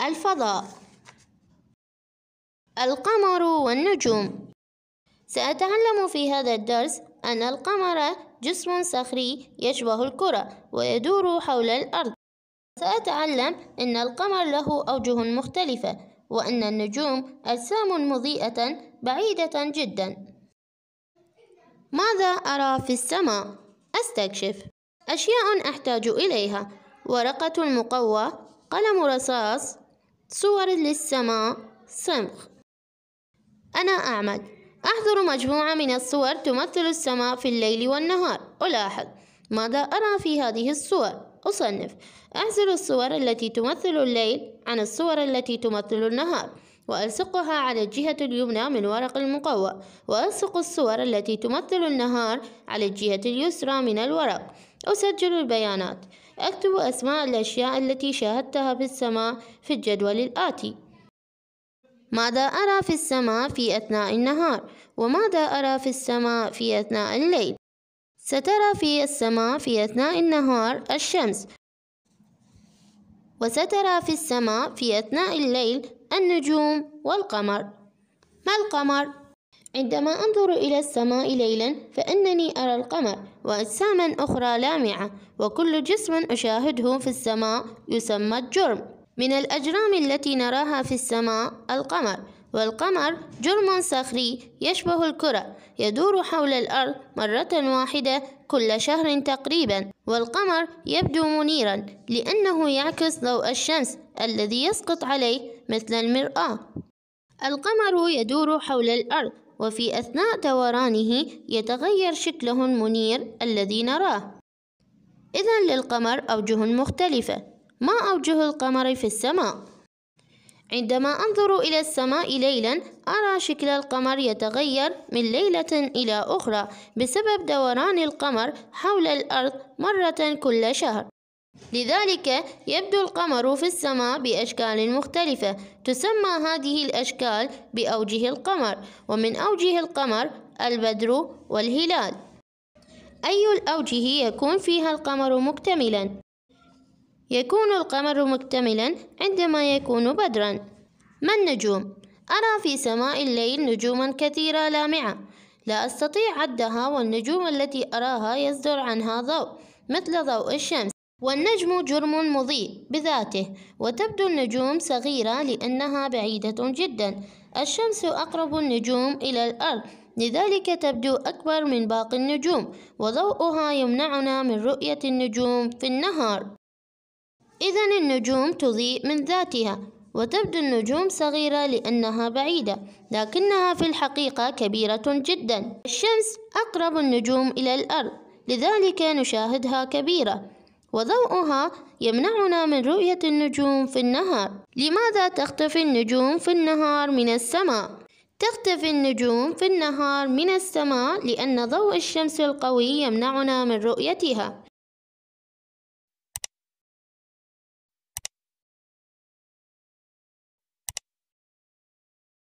الفضاء القمر والنجوم سأتعلم في هذا الدرس أن القمر جسم صخري يشبه الكرة ويدور حول الأرض سأتعلم أن القمر له أوجه مختلفة وأن النجوم أجسام مضيئة بعيدة جدا ماذا أرى في السماء؟ أستكشف أشياء أحتاج إليها ورقة مقوى قلم رصاص صور للسماء صمغ أنا أعمد أحضر مجموعة من الصور تمثل السماء في الليل والنهار ألاحظ ماذا أرى في هذه الصور؟ أصنف أحذر الصور التي تمثل الليل عن الصور التي تمثل النهار وألصقها على الجهة اليمنى من ورق المقوى وألصق الصور التي تمثل النهار على الجهة اليسرى من الورق أسجل البيانات أكتب أسماء الأشياء التي شاهدتها في السماء في الجدول الآتي ماذا أرى في السماء في أثناء النهار وماذا أرى في السماء في أثناء الليل سترى في السماء في أثناء النهار الشمس وسترى في السماء في أثناء الليل النجوم والقمر ما القمر؟ عندما أنظر إلى السماء ليلا فإنني أرى القمر وأجساما أخرى لامعة وكل جسم أشاهده في السماء يسمى الجرم من الأجرام التي نراها في السماء القمر والقمر جرم صخري يشبه الكرة يدور حول الأرض مرة واحدة كل شهر تقريبا والقمر يبدو منيرا لأنه يعكس ضوء الشمس الذي يسقط عليه مثل المرآة القمر يدور حول الأرض وفي أثناء دورانه يتغير شكله المنير الذي نراه إذا للقمر أوجه مختلفة ما أوجه القمر في السماء؟ عندما أنظر إلى السماء ليلا أرى شكل القمر يتغير من ليلة إلى أخرى بسبب دوران القمر حول الأرض مرة كل شهر لذلك يبدو القمر في السماء بأشكال مختلفة تسمى هذه الأشكال بأوجه القمر ومن أوجه القمر البدر والهلال أي الأوجه يكون فيها القمر مكتملا؟ يكون القمر مكتملا عندما يكون بدرا ما النجوم؟ أرى في سماء الليل نجوما كثيرة لامعة لا أستطيع عدها والنجوم التي أراها يصدر عنها ضوء مثل ضوء الشمس والنجم جرم مضيء بذاته وتبدو النجوم صغيرة لأنها بعيدة جدا الشمس أقرب النجوم إلى الأرض لذلك تبدو أكبر من باقي النجوم وضوءها يمنعنا من رؤية النجوم في النهار إذا النجوم تضيء من ذاتها وتبدو النجوم صغيرة لأنها بعيدة لكنها في الحقيقة كبيرة جدا الشمس أقرب النجوم إلى الأرض لذلك نشاهدها كبيرة وضوءها يمنعنا من رؤية النجوم في النهار لماذا تختفي النجوم في النهار من السماء؟ تختفي النجوم في النهار من السماء لأن ضوء الشمس القوي يمنعنا من رؤيتها